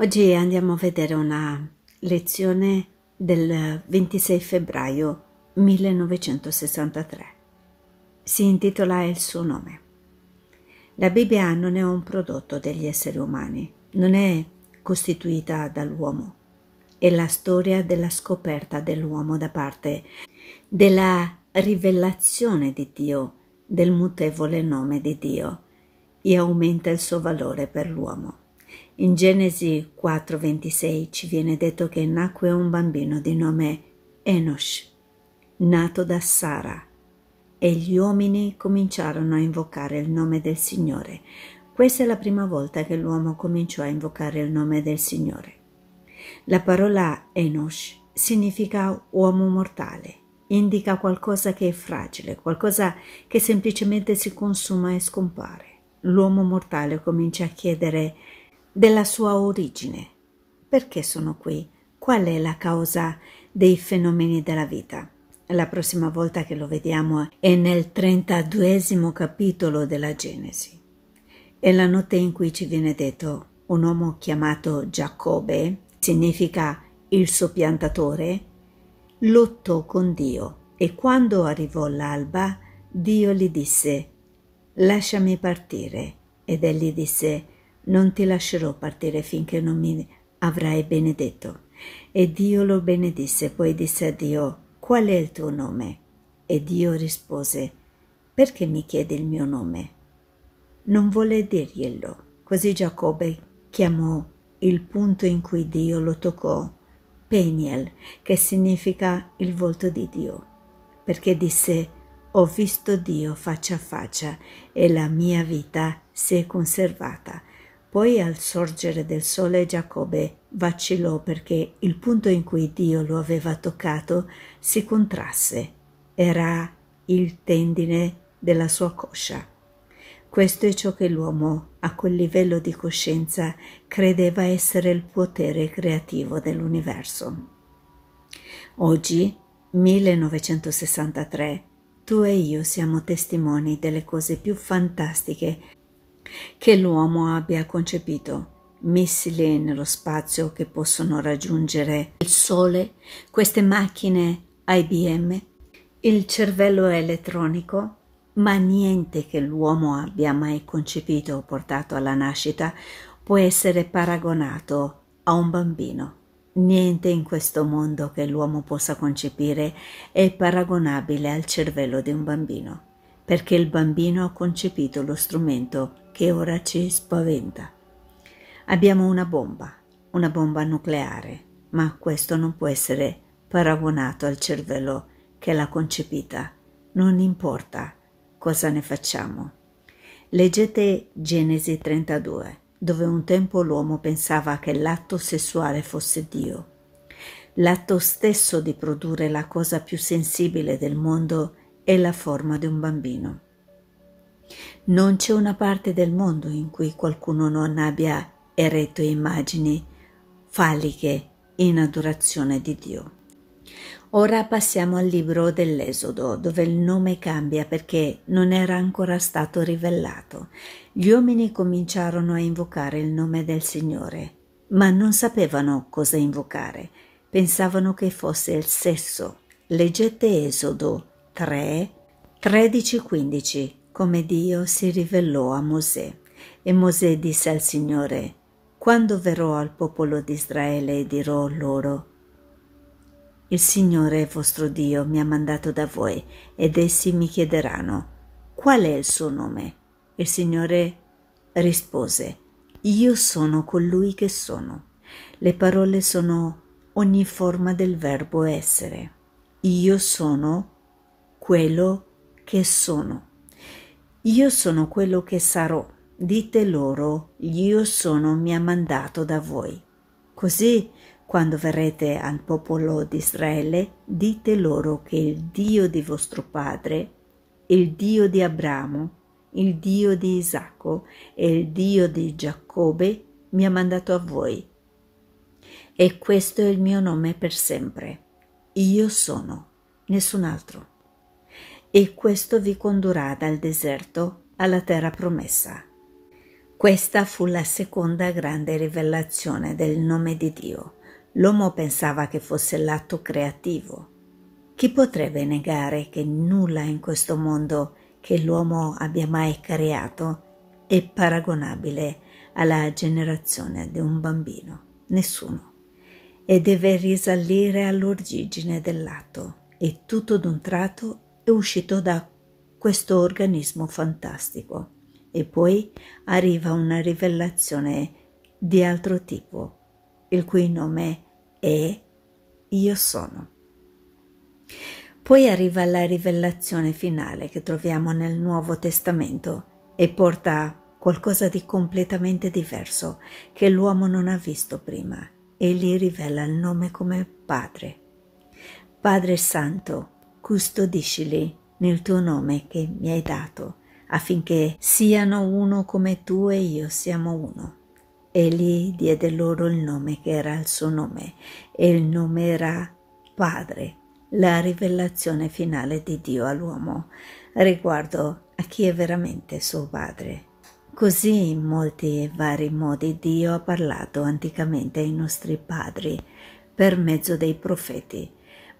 Oggi andiamo a vedere una lezione del 26 febbraio 1963. Si intitola Il suo nome. La Bibbia non è un prodotto degli esseri umani, non è costituita dall'uomo. È la storia della scoperta dell'uomo da parte della rivelazione di Dio del mutevole nome di Dio e aumenta il suo valore per l'uomo. In Genesi 4:26 ci viene detto che nacque un bambino di nome Enosh, nato da Sara, e gli uomini cominciarono a invocare il nome del Signore. Questa è la prima volta che l'uomo cominciò a invocare il nome del Signore. La parola Enosh significa uomo mortale, indica qualcosa che è fragile, qualcosa che semplicemente si consuma e scompare. L'uomo mortale comincia a chiedere della sua origine. Perché sono qui? Qual è la causa dei fenomeni della vita? La prossima volta che lo vediamo è nel 32 capitolo della Genesi. È la notte in cui ci viene detto un uomo chiamato Giacobbe, significa il soppiantatore, lottò con Dio e quando arrivò l'alba Dio gli disse lasciami partire ed egli disse non ti lascerò partire finché non mi avrai benedetto. E Dio lo benedisse, poi disse a Dio, qual è il tuo nome? E Dio rispose, perché mi chiedi il mio nome? Non volle dirglielo. Così Giacobbe chiamò il punto in cui Dio lo toccò Peniel, che significa il volto di Dio, perché disse, ho visto Dio faccia a faccia e la mia vita si è conservata poi al sorgere del sole Giacobbe vacillò perché il punto in cui Dio lo aveva toccato si contrasse. Era il tendine della sua coscia. Questo è ciò che l'uomo, a quel livello di coscienza, credeva essere il potere creativo dell'universo. Oggi, 1963, tu e io siamo testimoni delle cose più fantastiche che l'uomo abbia concepito, missili nello spazio che possono raggiungere il Sole, queste macchine IBM, il cervello elettronico, ma niente che l'uomo abbia mai concepito o portato alla nascita può essere paragonato a un bambino. Niente in questo mondo che l'uomo possa concepire è paragonabile al cervello di un bambino, perché il bambino ha concepito lo strumento che ora ci spaventa. Abbiamo una bomba, una bomba nucleare, ma questo non può essere paragonato al cervello che l'ha concepita. Non importa cosa ne facciamo. Leggete Genesi 32, dove un tempo l'uomo pensava che l'atto sessuale fosse Dio. L'atto stesso di produrre la cosa più sensibile del mondo è la forma di un bambino. Non c'è una parte del mondo in cui qualcuno non abbia eretto immagini faliche in adorazione di Dio. Ora passiamo al libro dell'Esodo, dove il nome cambia perché non era ancora stato rivelato. Gli uomini cominciarono a invocare il nome del Signore, ma non sapevano cosa invocare. Pensavano che fosse il sesso. Leggete Esodo 3, 13-15 come Dio si rivelò a Mosè. E Mosè disse al Signore, quando verrò al popolo di Israele e dirò loro, il Signore vostro Dio mi ha mandato da voi ed essi mi chiederanno, qual è il suo nome? Il Signore rispose, io sono colui che sono. Le parole sono ogni forma del verbo essere. Io sono quello che sono. Io sono quello che sarò. Dite loro, io sono mi ha mandato da voi. Così, quando verrete al popolo di Israele, dite loro che il Dio di vostro padre, il Dio di Abramo, il Dio di Isacco e il Dio di Giacobbe mi ha mandato a voi. E questo è il mio nome per sempre. Io sono, nessun altro e questo vi condurrà dal deserto alla terra promessa. Questa fu la seconda grande rivelazione del nome di Dio. L'uomo pensava che fosse l'atto creativo. Chi potrebbe negare che nulla in questo mondo che l'uomo abbia mai creato è paragonabile alla generazione di un bambino? Nessuno. E deve risalire all'origine dell'atto. E tutto d'un tratto è uscito da questo organismo fantastico e poi arriva una rivelazione di altro tipo, il cui nome è Io sono. Poi arriva la rivelazione finale che troviamo nel Nuovo Testamento e porta qualcosa di completamente diverso che l'uomo non ha visto prima e gli rivela il nome come Padre. Padre Santo, custodiscili nel tuo nome che mi hai dato, affinché siano uno come tu e io siamo uno. Egli diede loro il nome che era il suo nome, e il nome era Padre, la rivelazione finale di Dio all'uomo riguardo a chi è veramente suo Padre. Così in molti e vari modi Dio ha parlato anticamente ai nostri padri per mezzo dei profeti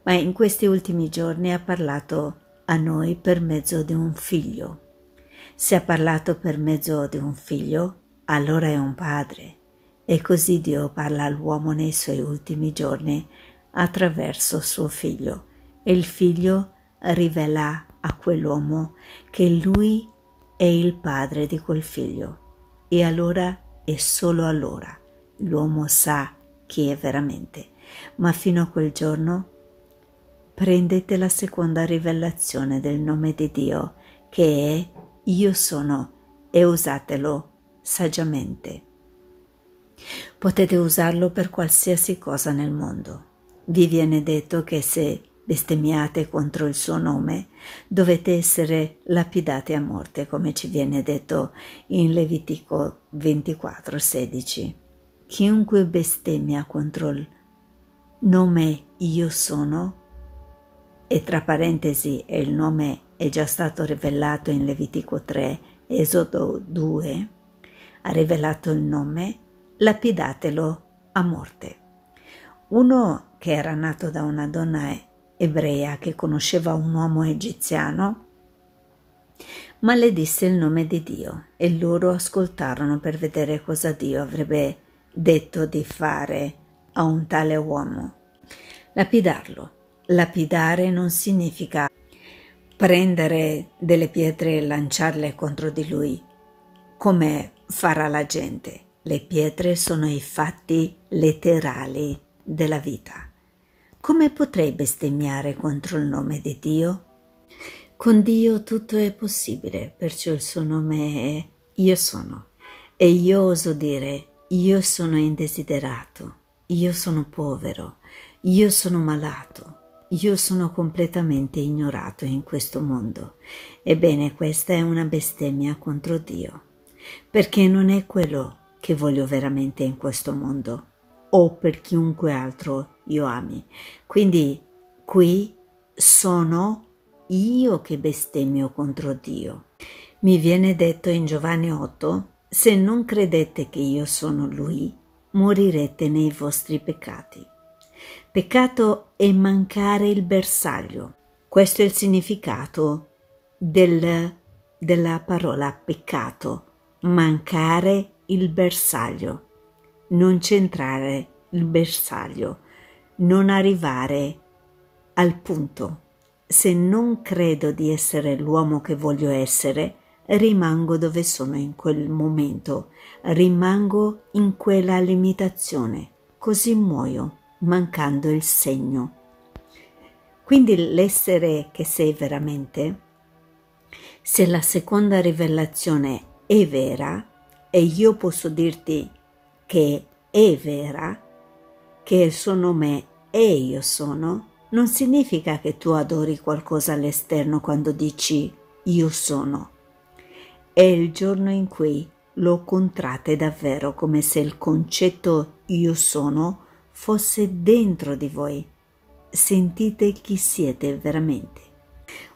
ma in questi ultimi giorni ha parlato a noi per mezzo di un figlio. Se ha parlato per mezzo di un figlio, allora è un padre. E così Dio parla all'uomo nei suoi ultimi giorni attraverso suo figlio. E il figlio rivela a quell'uomo che lui è il padre di quel figlio. E allora e solo allora l'uomo sa chi è veramente. Ma fino a quel giorno prendete la seconda rivelazione del nome di Dio, che è Io sono, e usatelo saggiamente. Potete usarlo per qualsiasi cosa nel mondo. Vi viene detto che se bestemmiate contro il suo nome, dovete essere lapidati a morte, come ci viene detto in Levitico 24:16. Chiunque bestemmia contro il nome Io sono e tra parentesi il nome è già stato rivelato in Levitico 3, Esodo 2, ha rivelato il nome, lapidatelo a morte. Uno che era nato da una donna ebrea che conosceva un uomo egiziano, maledisse il nome di Dio e loro ascoltarono per vedere cosa Dio avrebbe detto di fare a un tale uomo. Lapidarlo Lapidare non significa prendere delle pietre e lanciarle contro di lui, come farà la gente. Le pietre sono i fatti letterali della vita. Come potrei bestemmiare contro il nome di Dio? Con Dio tutto è possibile, perciò il suo nome è Io sono. E io oso dire, io sono indesiderato, io sono povero, io sono malato, io sono completamente ignorato in questo mondo. Ebbene, questa è una bestemmia contro Dio, perché non è quello che voglio veramente in questo mondo o per chiunque altro io ami. Quindi qui sono io che bestemmio contro Dio. Mi viene detto in Giovanni 8, se non credete che io sono Lui, morirete nei vostri peccati. Peccato è mancare il bersaglio. Questo è il significato del, della parola peccato, mancare il bersaglio, non centrare il bersaglio, non arrivare al punto. Se non credo di essere l'uomo che voglio essere, rimango dove sono in quel momento, rimango in quella limitazione, così muoio mancando il segno. Quindi l'essere che sei veramente, se la seconda rivelazione è vera e io posso dirti che è vera, che il suo nome è io sono, non significa che tu adori qualcosa all'esterno quando dici io sono. È il giorno in cui lo contrate davvero come se il concetto io sono fosse dentro di voi. Sentite chi siete veramente.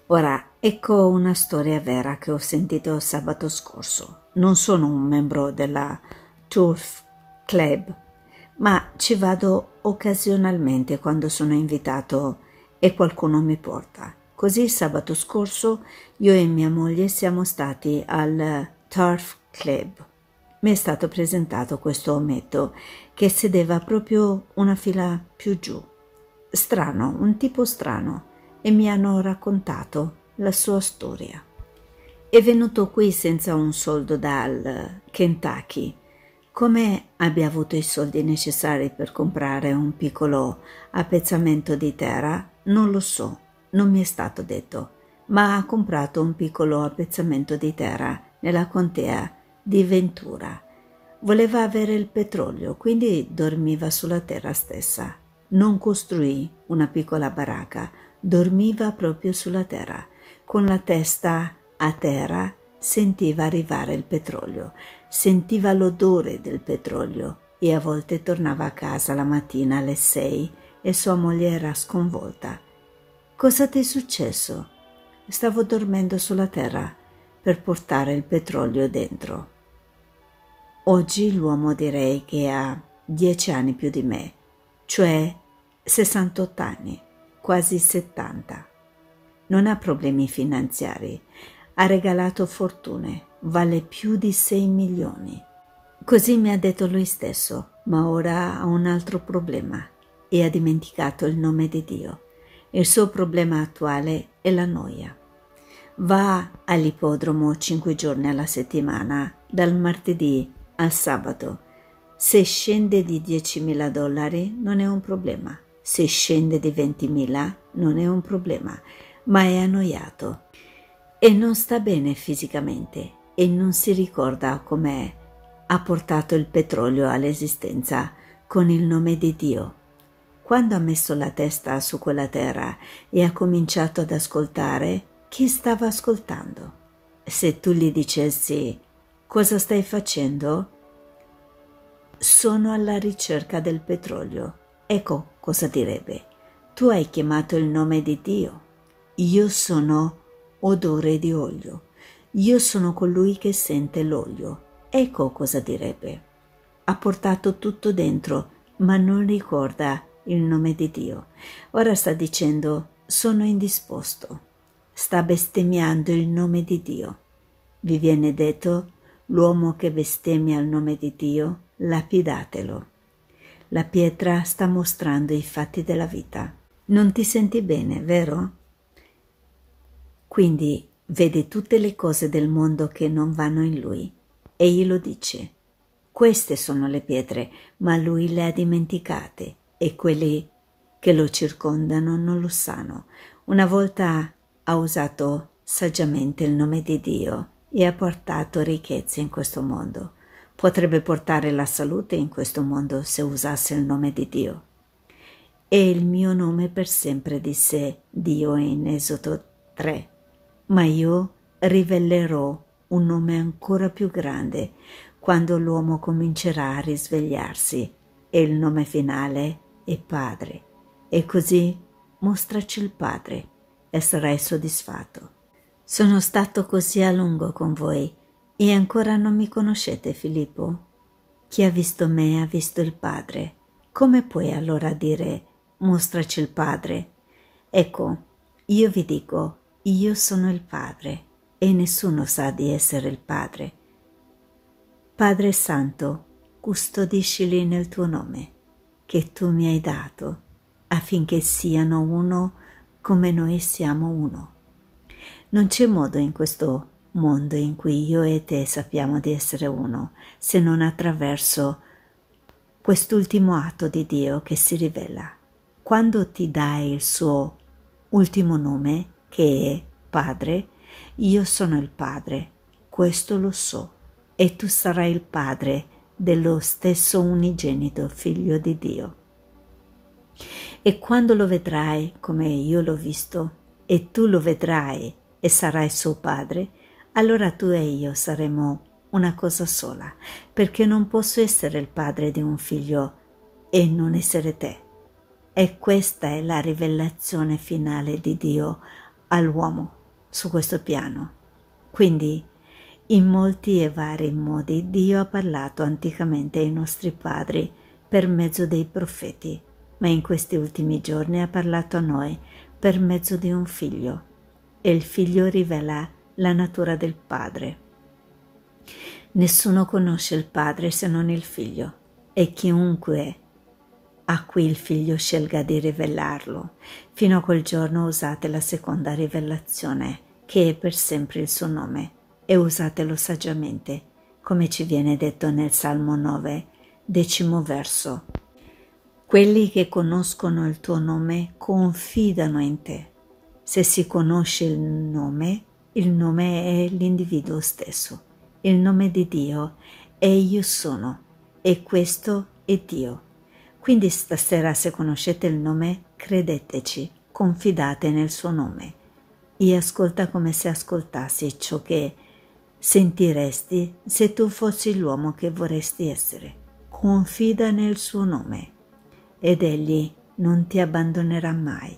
Ora, ecco una storia vera che ho sentito sabato scorso. Non sono un membro della Turf Club, ma ci vado occasionalmente quando sono invitato e qualcuno mi porta. Così sabato scorso io e mia moglie siamo stati al Turf Club mi è stato presentato questo ometto che sedeva proprio una fila più giù. Strano, un tipo strano, e mi hanno raccontato la sua storia. È venuto qui senza un soldo dal Kentucky. Come abbia avuto i soldi necessari per comprare un piccolo appezzamento di terra, non lo so, non mi è stato detto, ma ha comprato un piccolo appezzamento di terra nella contea di Ventura. Voleva avere il petrolio, quindi dormiva sulla terra stessa. Non costruì una piccola baracca, dormiva proprio sulla terra. Con la testa a terra sentiva arrivare il petrolio, sentiva l'odore del petrolio e a volte tornava a casa la mattina alle sei e sua moglie era sconvolta. Cosa ti è successo? Stavo dormendo sulla terra per portare il petrolio dentro. Oggi l'uomo direi che ha 10 anni più di me, cioè 68 anni, quasi 70. Non ha problemi finanziari, ha regalato fortune, vale più di 6 milioni. Così mi ha detto lui stesso, ma ora ha un altro problema e ha dimenticato il nome di Dio. Il suo problema attuale è la noia. Va all'ipodromo cinque giorni alla settimana, dal martedì al sabato. Se scende di 10.000 dollari non è un problema, se scende di 20.000 non è un problema, ma è annoiato e non sta bene fisicamente e non si ricorda come ha portato il petrolio all'esistenza con il nome di Dio. Quando ha messo la testa su quella terra e ha cominciato ad ascoltare, chi stava ascoltando? Se tu gli dicessi Cosa stai facendo? Sono alla ricerca del petrolio. Ecco cosa direbbe. Tu hai chiamato il nome di Dio. Io sono odore di olio. Io sono colui che sente l'olio. Ecco cosa direbbe. Ha portato tutto dentro, ma non ricorda il nome di Dio. Ora sta dicendo sono indisposto. Sta bestemmiando il nome di Dio. Vi viene detto L'uomo che bestemmia il nome di Dio, lapidatelo. La pietra sta mostrando i fatti della vita. Non ti senti bene, vero? Quindi vede tutte le cose del mondo che non vanno in lui. Egli lo dice. Queste sono le pietre, ma lui le ha dimenticate e quelli che lo circondano non lo sanno. Una volta ha usato saggiamente il nome di Dio e ha portato ricchezze in questo mondo. Potrebbe portare la salute in questo mondo se usasse il nome di Dio. E il mio nome per sempre, disse Dio in Esodo 3. Ma io rivelerò un nome ancora più grande quando l'uomo comincerà a risvegliarsi e il nome finale è Padre. E così mostraci il Padre e sarai soddisfatto. Sono stato così a lungo con voi e ancora non mi conoscete, Filippo? Chi ha visto me ha visto il Padre. Come puoi allora dire mostraci il Padre? Ecco, io vi dico, io sono il Padre e nessuno sa di essere il Padre. Padre Santo, custodiscili nel tuo nome, che tu mi hai dato, affinché siano uno come noi siamo uno. Non c'è modo in questo mondo in cui io e te sappiamo di essere uno, se non attraverso quest'ultimo atto di Dio che si rivela. Quando ti dai il suo ultimo nome, che è Padre, io sono il Padre, questo lo so, e tu sarai il Padre dello stesso unigenito figlio di Dio. E quando lo vedrai come io l'ho visto, e tu lo vedrai e sarai suo padre, allora tu e io saremo una cosa sola, perché non posso essere il padre di un figlio e non essere te. E questa è la rivelazione finale di Dio all'uomo su questo piano. Quindi, in molti e vari modi Dio ha parlato anticamente ai nostri padri per mezzo dei profeti, ma in questi ultimi giorni ha parlato a noi per mezzo di un figlio, e il figlio rivela la natura del padre. Nessuno conosce il padre se non il figlio e chiunque a cui il figlio scelga di rivelarlo, fino a quel giorno usate la seconda rivelazione, che è per sempre il suo nome, e usatelo saggiamente, come ci viene detto nel Salmo 9, decimo verso. Quelli che conoscono il tuo nome confidano in te se si conosce il nome, il nome è l'individuo stesso, il nome di Dio è io sono e questo è Dio. Quindi stasera se conoscete il nome, credeteci, confidate nel suo nome e ascolta come se ascoltassi ciò che sentiresti se tu fossi l'uomo che vorresti essere. Confida nel suo nome ed egli non ti abbandonerà mai.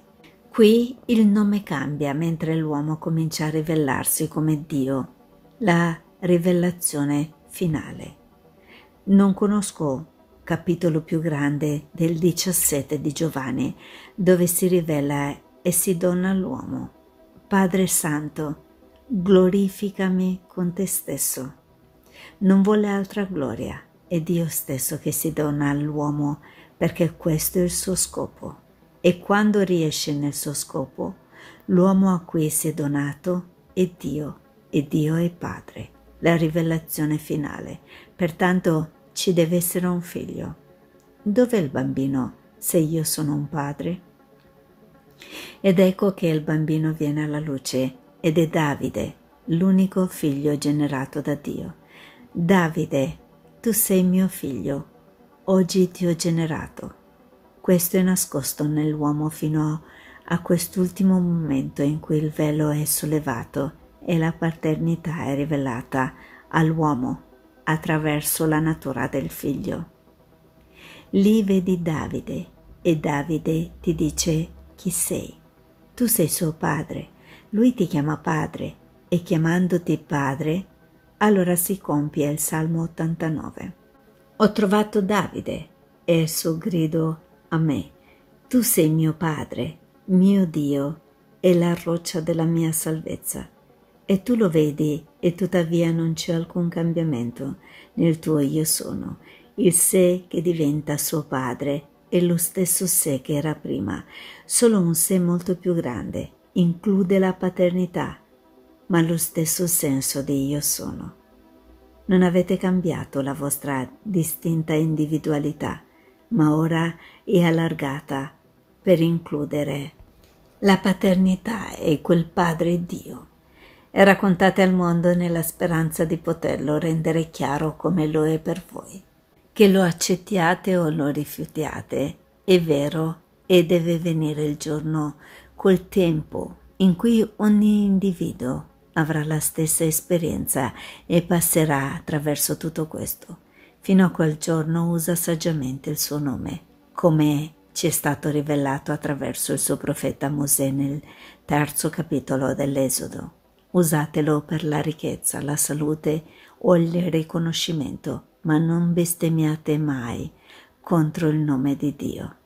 Qui il nome cambia mentre l'uomo comincia a rivelarsi come Dio, la rivelazione finale. Non conosco capitolo più grande del 17 di Giovanni, dove si rivela e si dona all'uomo. Padre Santo, glorificami con te stesso. Non vuole altra gloria, è Dio stesso che si dona all'uomo perché questo è il suo scopo e quando riesce nel suo scopo, l'uomo a cui si è donato è Dio e Dio è Padre, la rivelazione finale. Pertanto ci deve essere un figlio. Dov'è il bambino se io sono un padre? Ed ecco che il bambino viene alla luce ed è Davide, l'unico figlio generato da Dio. Davide, tu sei mio figlio, oggi ti ho generato. Questo è nascosto nell'uomo fino a quest'ultimo momento in cui il velo è sollevato e la paternità è rivelata all'uomo attraverso la natura del figlio. Lì vedi Davide e Davide ti dice chi sei. Tu sei suo padre, lui ti chiama padre e chiamandoti padre, allora si compie il Salmo 89. Ho trovato Davide e il suo grido a me, tu sei mio Padre, mio Dio, e la roccia della mia salvezza. E tu lo vedi e tuttavia non c'è alcun cambiamento nel tuo io sono, il sé che diventa suo Padre è lo stesso sé che era prima, solo un sé molto più grande, include la paternità, ma lo stesso senso di io sono. Non avete cambiato la vostra distinta individualità, ma ora è allargata per includere la paternità e quel Padre Dio e raccontate al mondo nella speranza di poterlo rendere chiaro come lo è per voi. Che lo accettiate o lo rifiutiate, è vero e deve venire il giorno, quel tempo in cui ogni individuo avrà la stessa esperienza e passerà attraverso tutto questo. Fino a quel giorno usa saggiamente il suo nome, come ci è stato rivelato attraverso il suo profeta Mosè nel terzo capitolo dell'Esodo. Usatelo per la ricchezza, la salute o il riconoscimento, ma non bestemmiate mai contro il nome di Dio.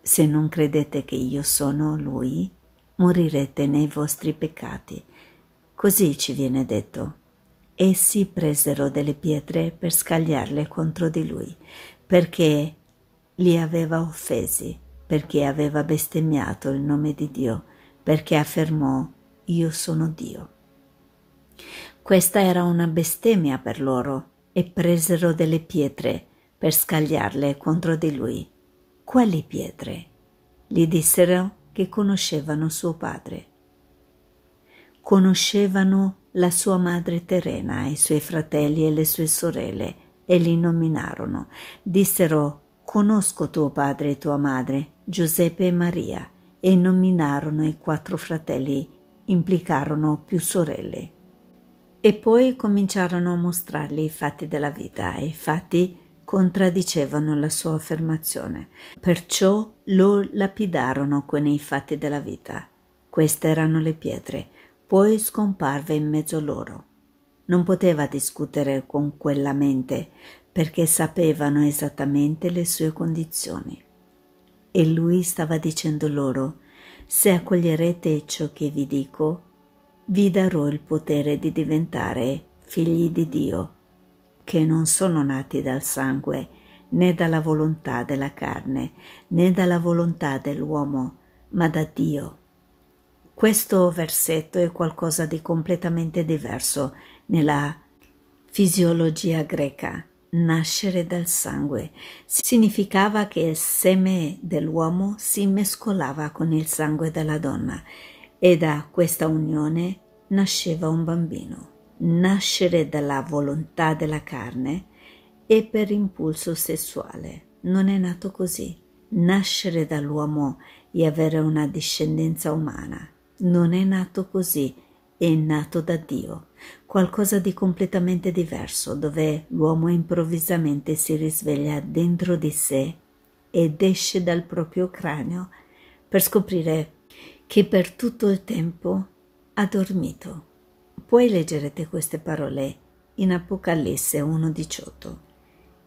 Se non credete che io sono Lui, morirete nei vostri peccati. Così ci viene detto. Essi presero delle pietre per scagliarle contro di lui, perché li aveva offesi, perché aveva bestemmiato il nome di Dio, perché affermò Io sono Dio. Questa era una bestemmia per loro e presero delle pietre per scagliarle contro di lui. Quali pietre? Gli dissero che conoscevano suo padre. Conoscevano la sua madre terrena, i suoi fratelli e le sue sorelle, e li nominarono. Dissero, conosco tuo padre e tua madre, Giuseppe e Maria, e nominarono i quattro fratelli, implicarono più sorelle. E poi cominciarono a mostrargli i fatti della vita, e i fatti contraddicevano la sua affermazione. Perciò lo lapidarono con i fatti della vita. Queste erano le pietre poi scomparve in mezzo loro. Non poteva discutere con quella mente perché sapevano esattamente le sue condizioni. E lui stava dicendo loro, se accoglierete ciò che vi dico, vi darò il potere di diventare figli di Dio, che non sono nati dal sangue, né dalla volontà della carne, né dalla volontà dell'uomo, ma da Dio. Questo versetto è qualcosa di completamente diverso nella fisiologia greca. Nascere dal sangue significava che il seme dell'uomo si mescolava con il sangue della donna e da questa unione nasceva un bambino. Nascere dalla volontà della carne e per impulso sessuale. Non è nato così. Nascere dall'uomo e avere una discendenza umana non è nato così, è nato da Dio, qualcosa di completamente diverso, dove l'uomo improvvisamente si risveglia dentro di sé ed esce dal proprio cranio per scoprire che per tutto il tempo ha dormito. Poi leggerete queste parole in Apocalisse 1.18.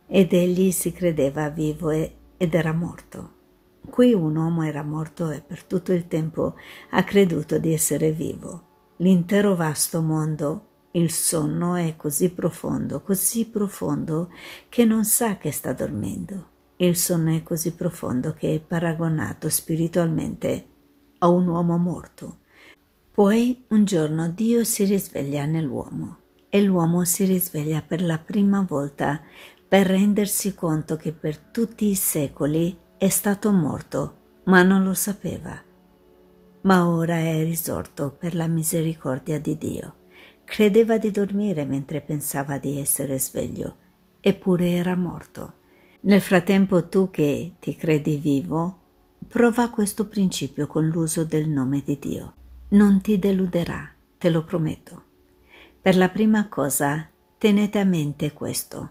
Ed egli si credeva vivo ed era morto. Qui un uomo era morto e per tutto il tempo ha creduto di essere vivo. L'intero vasto mondo, il sonno è così profondo, così profondo che non sa che sta dormendo. Il sonno è così profondo che è paragonato spiritualmente a un uomo morto. Poi un giorno Dio si risveglia nell'uomo e l'uomo si risveglia per la prima volta per rendersi conto che per tutti i secoli è stato morto, ma non lo sapeva. Ma ora è risorto per la misericordia di Dio. Credeva di dormire mentre pensava di essere sveglio, eppure era morto. Nel frattempo tu che ti credi vivo, prova questo principio con l'uso del nome di Dio. Non ti deluderà, te lo prometto. Per la prima cosa, tenete a mente questo.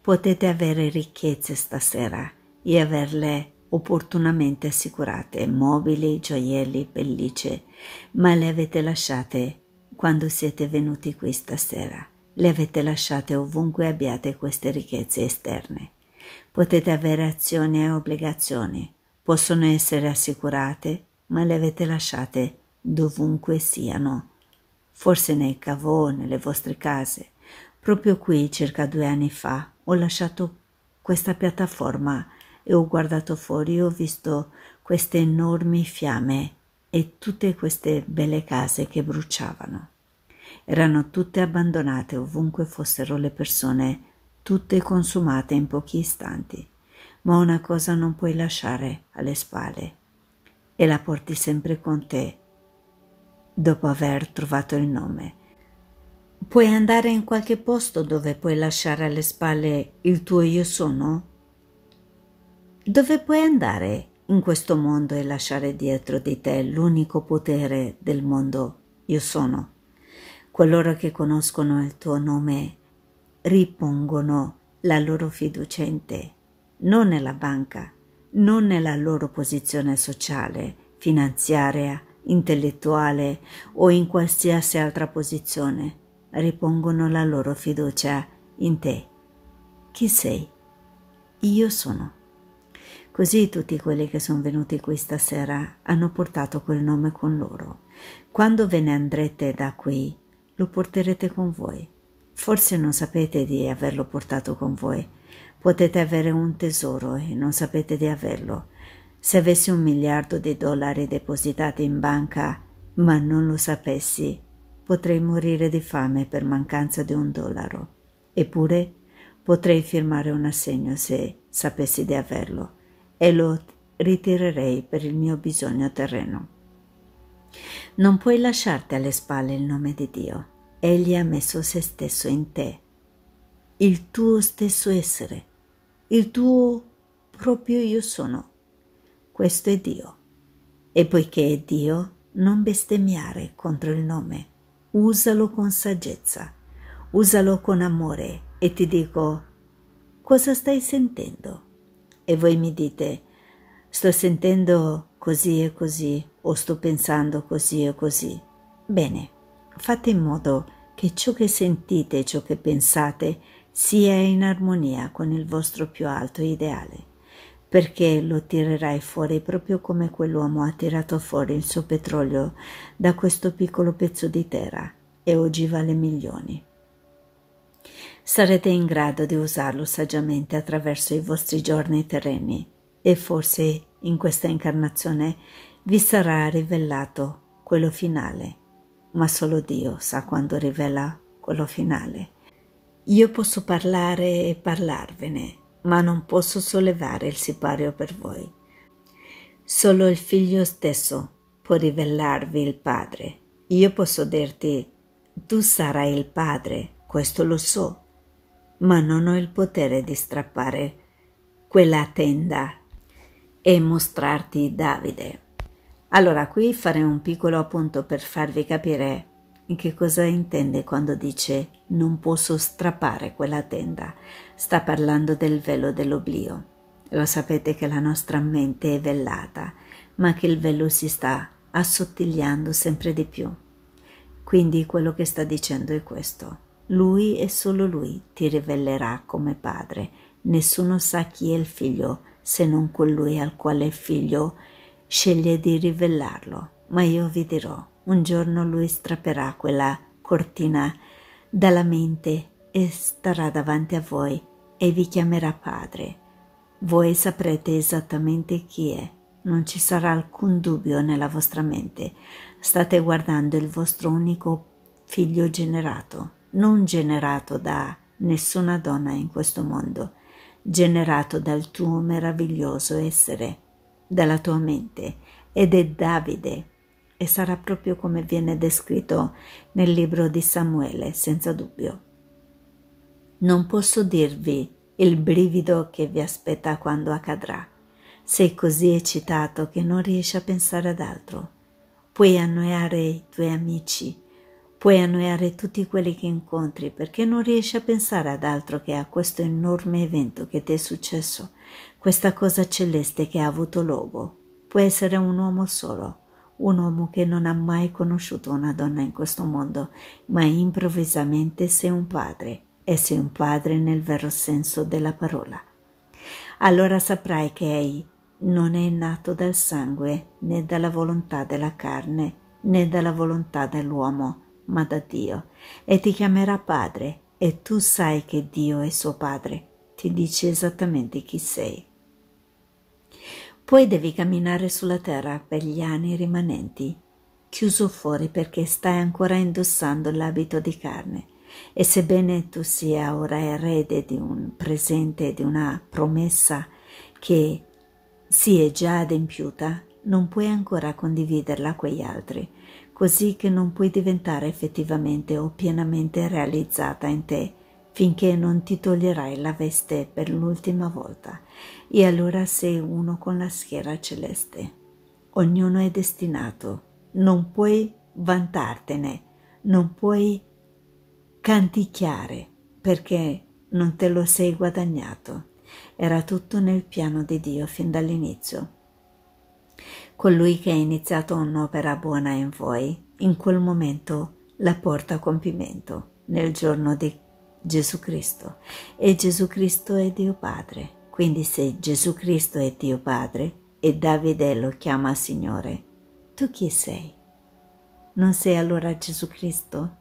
Potete avere ricchezze stasera e averle opportunamente assicurate mobili, gioielli, pellicce, ma le avete lasciate quando siete venuti qui stasera. Le avete lasciate ovunque abbiate queste ricchezze esterne. Potete avere azioni e obbligazioni, possono essere assicurate, ma le avete lasciate dovunque siano, forse nei cavò, nelle vostre case. Proprio qui, circa due anni fa, ho lasciato questa piattaforma e ho guardato fuori, ho visto queste enormi fiamme e tutte queste belle case che bruciavano. Erano tutte abbandonate ovunque fossero le persone, tutte consumate in pochi istanti. Ma una cosa non puoi lasciare alle spalle e la porti sempre con te dopo aver trovato il nome. Puoi andare in qualche posto dove puoi lasciare alle spalle il tuo io sono dove puoi andare in questo mondo e lasciare dietro di te l'unico potere del mondo io sono? Coloro che conoscono il tuo nome ripongono la loro fiducia in te, non nella banca, non nella loro posizione sociale, finanziaria, intellettuale o in qualsiasi altra posizione, ripongono la loro fiducia in te. Chi sei? Io sono. Così tutti quelli che sono venuti qui stasera hanno portato quel nome con loro. Quando ve ne andrete da qui, lo porterete con voi. Forse non sapete di averlo portato con voi. Potete avere un tesoro e non sapete di averlo. Se avessi un miliardo di dollari depositati in banca, ma non lo sapessi, potrei morire di fame per mancanza di un dollaro. Eppure potrei firmare un assegno se sapessi di averlo e lo ritirerei per il mio bisogno terreno. Non puoi lasciarti alle spalle il nome di Dio. Egli ha messo se stesso in te, il tuo stesso essere, il tuo proprio io sono. Questo è Dio. E poiché è Dio, non bestemmiare contro il nome. Usalo con saggezza, usalo con amore e ti dico, cosa stai sentendo? e voi mi dite sto sentendo così e così o sto pensando così e così. Bene, fate in modo che ciò che sentite e ciò che pensate sia in armonia con il vostro più alto ideale, perché lo tirerai fuori proprio come quell'uomo ha tirato fuori il suo petrolio da questo piccolo pezzo di terra e oggi vale milioni sarete in grado di usarlo saggiamente attraverso i vostri giorni terreni e forse in questa incarnazione vi sarà rivelato quello finale, ma solo Dio sa quando rivela quello finale. Io posso parlare e parlarvene, ma non posso sollevare il sipario per voi. Solo il figlio stesso può rivelarvi il padre. Io posso dirti, tu sarai il padre, questo lo so, ma non ho il potere di strappare quella tenda e mostrarti Davide. Allora qui farei un piccolo appunto per farvi capire che cosa intende quando dice non posso strappare quella tenda. Sta parlando del velo dell'oblio. Lo sapete che la nostra mente è vellata, ma che il velo si sta assottigliando sempre di più. Quindi quello che sta dicendo è questo. Lui e solo lui ti rivelerà come padre. Nessuno sa chi è il figlio se non colui al quale il figlio sceglie di rivelarlo. Ma io vi dirò, un giorno lui strapperà quella cortina dalla mente e starà davanti a voi e vi chiamerà padre. Voi saprete esattamente chi è, non ci sarà alcun dubbio nella vostra mente. State guardando il vostro unico figlio generato non generato da nessuna donna in questo mondo, generato dal tuo meraviglioso essere, dalla tua mente, ed è Davide, e sarà proprio come viene descritto nel libro di Samuele, senza dubbio. Non posso dirvi il brivido che vi aspetta quando accadrà. Sei così eccitato che non riesci a pensare ad altro. Puoi annoiare i tuoi amici, Puoi annoiare tutti quelli che incontri perché non riesci a pensare ad altro che a questo enorme evento che ti è successo, questa cosa celeste che ha avuto luogo. Puoi essere un uomo solo, un uomo che non ha mai conosciuto una donna in questo mondo, ma improvvisamente sei un padre, e sei un padre nel vero senso della parola. Allora saprai che egli non è nato dal sangue, né dalla volontà della carne, né dalla volontà dell'uomo, ma da Dio, e ti chiamerà padre, e tu sai che Dio è suo padre, ti dice esattamente chi sei. Poi devi camminare sulla terra per gli anni rimanenti, chiuso fuori perché stai ancora indossando l'abito di carne. E sebbene tu sia ora erede di un presente di una promessa che si è già adempiuta, non puoi ancora condividerla con gli altri, così che non puoi diventare effettivamente o pienamente realizzata in te finché non ti toglierai la veste per l'ultima volta e allora sei uno con la schiera celeste. Ognuno è destinato, non puoi vantartene, non puoi canticchiare perché non te lo sei guadagnato. Era tutto nel piano di Dio fin dall'inizio colui che ha iniziato un'opera buona in voi, in quel momento la porta a compimento nel giorno di Gesù Cristo. E Gesù Cristo è Dio Padre. Quindi se Gesù Cristo è Dio Padre e Davide lo chiama Signore, tu chi sei? Non sei allora Gesù Cristo?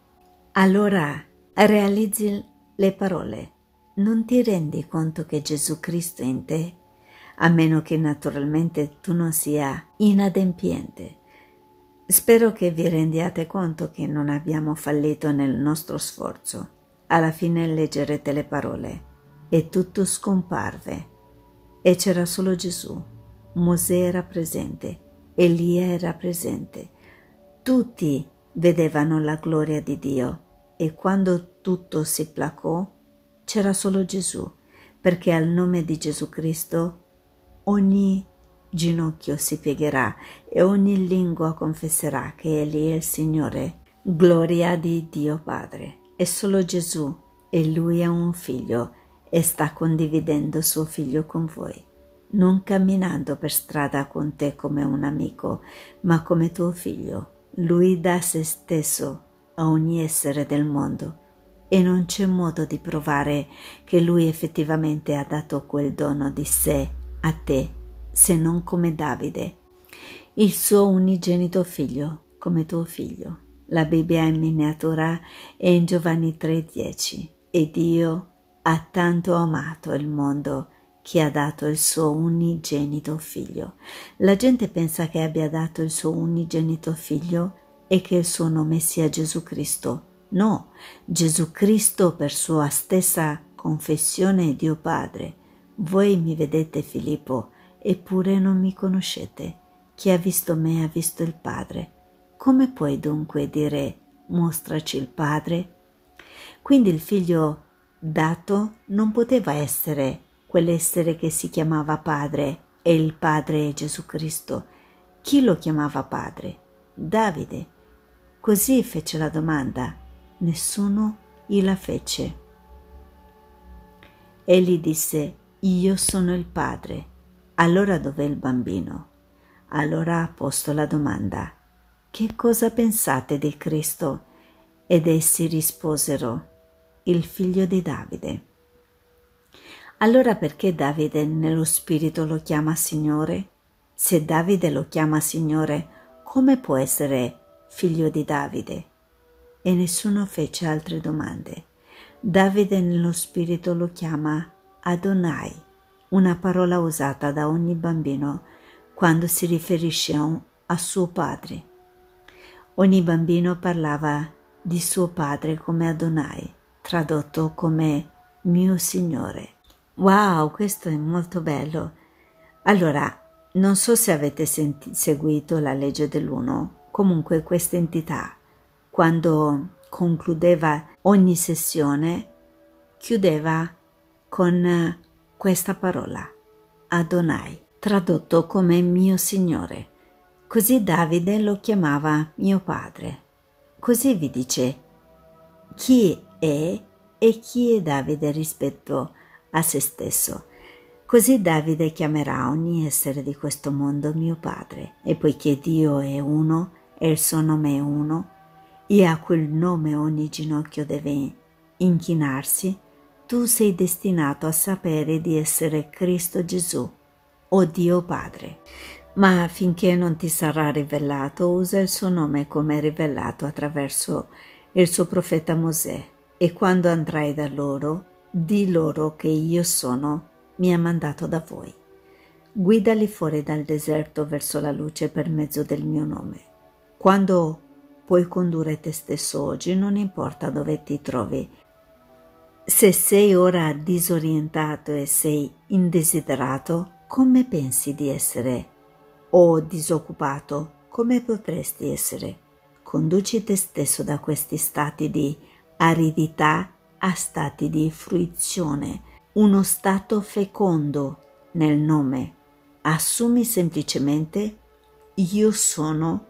Allora realizzi le parole. Non ti rendi conto che Gesù Cristo in te a meno che naturalmente tu non sia inadempiente. Spero che vi rendiate conto che non abbiamo fallito nel nostro sforzo. Alla fine leggerete le parole e tutto scomparve e c'era solo Gesù. Mosè era presente, Elia era presente. Tutti vedevano la gloria di Dio e quando tutto si placò c'era solo Gesù, perché al nome di Gesù Cristo ogni ginocchio si piegherà e ogni lingua confesserà che Egli è il Signore. Gloria di Dio Padre. È solo Gesù e Lui è un figlio e sta condividendo suo figlio con voi, non camminando per strada con te come un amico, ma come tuo figlio. Lui dà se stesso a ogni essere del mondo e non c'è modo di provare che lui effettivamente ha dato quel dono di sé a te, se non come Davide, il suo unigenito figlio, come tuo figlio. La Bibbia in miniatura è in Giovanni 3:10. E Dio ha tanto amato il mondo che ha dato il suo unigenito figlio. La gente pensa che abbia dato il suo unigenito figlio e che il suo nome sia Gesù Cristo. No, Gesù Cristo per sua stessa confessione è Dio Padre voi mi vedete Filippo, eppure non mi conoscete. Chi ha visto me ha visto il Padre. Come puoi dunque dire mostraci il Padre? Quindi il figlio dato non poteva essere quell'essere che si chiamava Padre e il Padre è Gesù Cristo. Chi lo chiamava Padre? Davide. Così fece la domanda. Nessuno gliela fece. Egli disse io sono il padre. Allora dov'è il bambino? Allora ha posto la domanda. Che cosa pensate di Cristo? Ed essi risposero, il figlio di Davide. Allora perché Davide nello spirito lo chiama Signore? Se Davide lo chiama Signore, come può essere figlio di Davide? E nessuno fece altre domande. Davide nello spirito lo chiama Signore. Adonai, una parola usata da ogni bambino quando si riferisce a, un, a suo padre. Ogni bambino parlava di suo padre come Adonai, tradotto come mio Signore. Wow, questo è molto bello. Allora, non so se avete senti- seguito la legge dell'uno, comunque questa entità, quando concludeva ogni sessione, chiudeva con eh, questa parola, Adonai, tradotto come mio Signore. Così Davide lo chiamava mio padre. Così vi dice, chi è e chi è Davide rispetto a se stesso. Così Davide chiamerà ogni essere di questo mondo mio padre. E poiché Dio è uno e il suo nome è uno, e a quel nome ogni ginocchio deve inchinarsi, tu sei destinato a sapere di essere Cristo Gesù o Dio Padre. Ma finché non ti sarà rivelato, usa il suo nome come rivelato attraverso il suo profeta Mosè. E quando andrai da loro, di loro che io sono, mi ha mandato da voi. Guidali fuori dal deserto verso la luce per mezzo del mio nome. Quando puoi condurre te stesso oggi, non importa dove ti trovi, se sei ora disorientato e sei indesiderato, come pensi di essere? O disoccupato, come potresti essere? Conduci te stesso da questi stati di aridità a stati di fruizione, uno stato fecondo nel nome. Assumi semplicemente io sono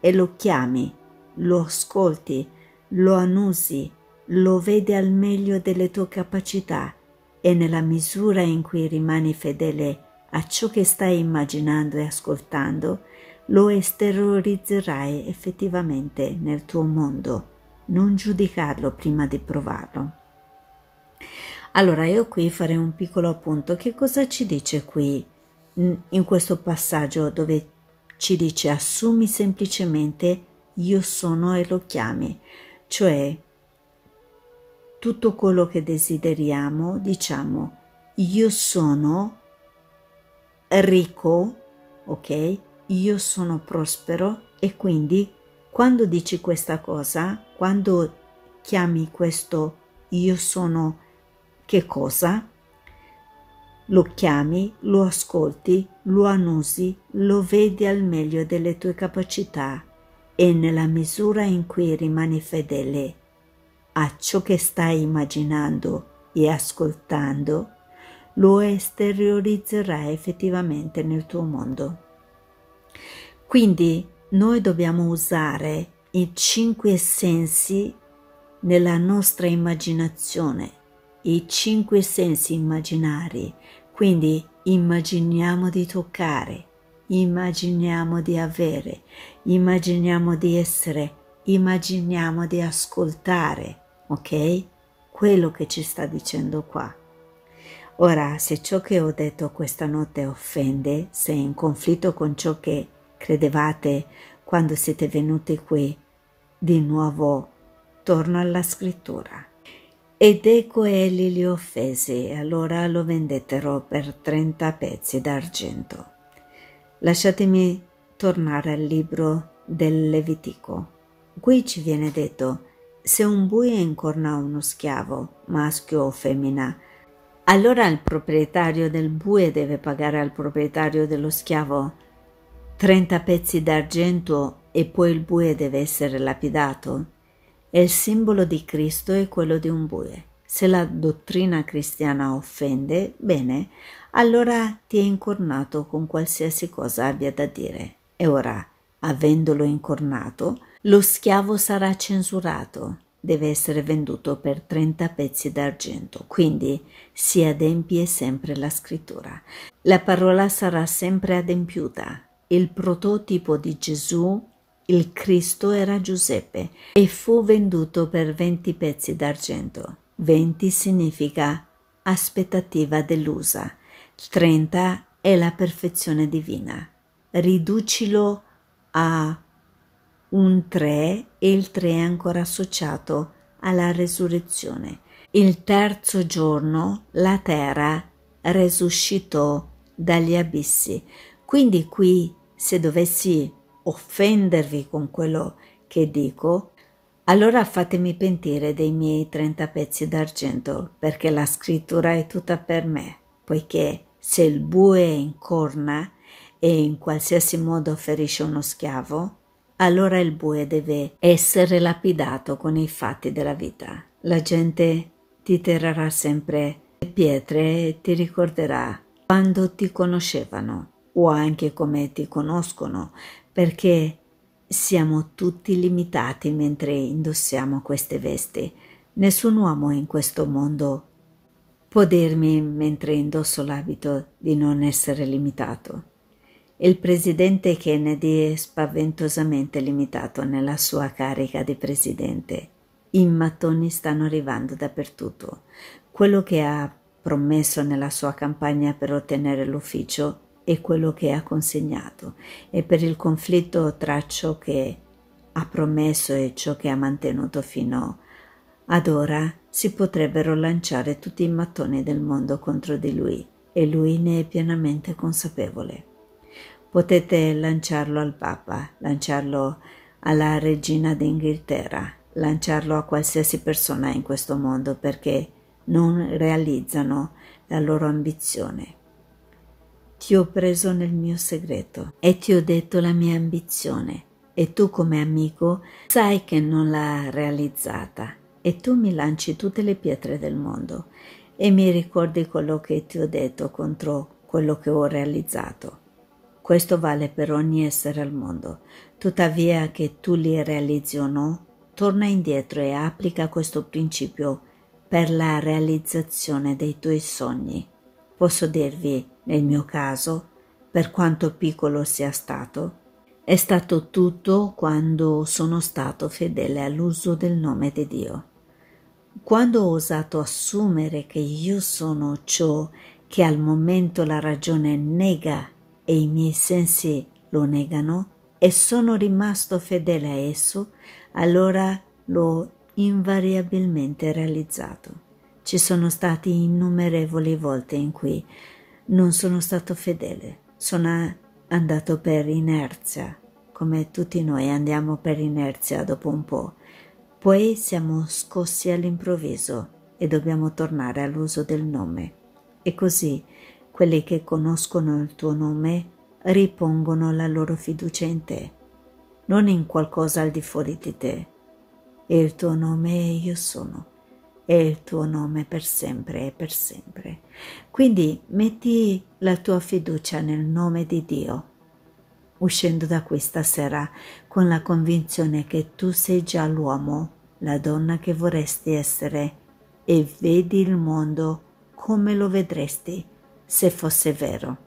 e lo chiami, lo ascolti, lo annusi, lo vede al meglio delle tue capacità e nella misura in cui rimani fedele a ciò che stai immaginando e ascoltando, lo esteriorizzerai effettivamente nel tuo mondo. Non giudicarlo prima di provarlo. Allora io qui farei un piccolo appunto. Che cosa ci dice qui mm, in questo passaggio dove ci dice assumi semplicemente io sono e lo chiami? Cioè tutto quello che desideriamo, diciamo io sono ricco, ok? Io sono prospero e quindi quando dici questa cosa, quando chiami questo io sono che cosa? Lo chiami, lo ascolti, lo annusi, lo vedi al meglio delle tue capacità e nella misura in cui rimani fedele a ciò che stai immaginando e ascoltando, lo esteriorizzerai effettivamente nel tuo mondo. Quindi noi dobbiamo usare i cinque sensi nella nostra immaginazione, i cinque sensi immaginari. Quindi immaginiamo di toccare, immaginiamo di avere, immaginiamo di essere, immaginiamo di ascoltare, ok? Quello che ci sta dicendo qua. Ora, se ciò che ho detto questa notte offende, se è in conflitto con ciò che credevate quando siete venuti qui, di nuovo torno alla scrittura. Ed ecco egli li offese, allora lo vendettero per 30 pezzi d'argento. Lasciatemi tornare al libro del Levitico. Qui ci viene detto se un buio incorna uno schiavo, maschio o femmina, allora il proprietario del bue deve pagare al proprietario dello schiavo 30 pezzi d'argento e poi il bue deve essere lapidato. E il simbolo di Cristo è quello di un bue. Se la dottrina cristiana offende, bene, allora ti è incornato con qualsiasi cosa abbia da dire. E ora, avendolo incornato, lo schiavo sarà censurato, deve essere venduto per 30 pezzi d'argento, quindi si adempie sempre la scrittura. La parola sarà sempre adempiuta. Il prototipo di Gesù, il Cristo, era Giuseppe e fu venduto per 20 pezzi d'argento. 20 significa aspettativa delusa, 30 è la perfezione divina. Riducilo a un 3 e il 3 è ancora associato alla resurrezione. Il terzo giorno la terra resuscitò dagli abissi. Quindi qui, se dovessi offendervi con quello che dico, allora fatemi pentire dei miei 30 pezzi d'argento, perché la scrittura è tutta per me, poiché se il bue incorna e in qualsiasi modo ferisce uno schiavo, allora il bue deve essere lapidato con i fatti della vita. La gente ti terrà sempre le pietre e ti ricorderà quando ti conoscevano o anche come ti conoscono, perché siamo tutti limitati mentre indossiamo queste vesti. Nessun uomo in questo mondo può dirmi mentre indosso l'abito di non essere limitato il presidente Kennedy è spaventosamente limitato nella sua carica di presidente. I mattoni stanno arrivando dappertutto. Quello che ha promesso nella sua campagna per ottenere l'ufficio è quello che ha consegnato e per il conflitto tra ciò che ha promesso e ciò che ha mantenuto fino ad ora si potrebbero lanciare tutti i mattoni del mondo contro di lui e lui ne è pienamente consapevole potete lanciarlo al Papa, lanciarlo alla Regina d'Inghilterra, lanciarlo a qualsiasi persona in questo mondo perché non realizzano la loro ambizione. Ti ho preso nel mio segreto e ti ho detto la mia ambizione e tu come amico sai che non l'ha realizzata e tu mi lanci tutte le pietre del mondo e mi ricordi quello che ti ho detto contro quello che ho realizzato. Questo vale per ogni essere al mondo. Tuttavia che tu li realizzi o no, torna indietro e applica questo principio per la realizzazione dei tuoi sogni. Posso dirvi, nel mio caso, per quanto piccolo sia stato, è stato tutto quando sono stato fedele all'uso del nome di Dio. Quando ho osato assumere che io sono ciò che al momento la ragione nega e i miei sensi lo negano e sono rimasto fedele a esso, allora l'ho invariabilmente realizzato. Ci sono stati innumerevoli volte in cui non sono stato fedele, sono andato per inerzia, come tutti noi andiamo per inerzia dopo un po'. Poi siamo scossi all'improvviso e dobbiamo tornare all'uso del nome. E così quelli che conoscono il tuo nome ripongono la loro fiducia in te, non in qualcosa al di fuori di te. Il tuo nome è io sono, è il tuo nome per sempre e per sempre. Quindi metti la tua fiducia nel nome di Dio, uscendo da questa sera con la convinzione che tu sei già l'uomo, la donna che vorresti essere, e vedi il mondo come lo vedresti se fosse vero.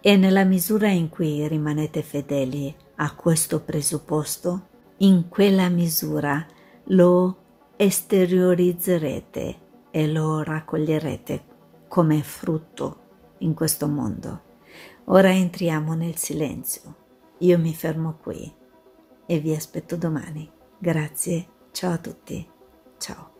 E nella misura in cui rimanete fedeli a questo presupposto, in quella misura lo esteriorizzerete e lo raccoglierete come frutto in questo mondo. Ora entriamo nel silenzio. Io mi fermo qui e vi aspetto domani. Grazie, ciao a tutti, ciao.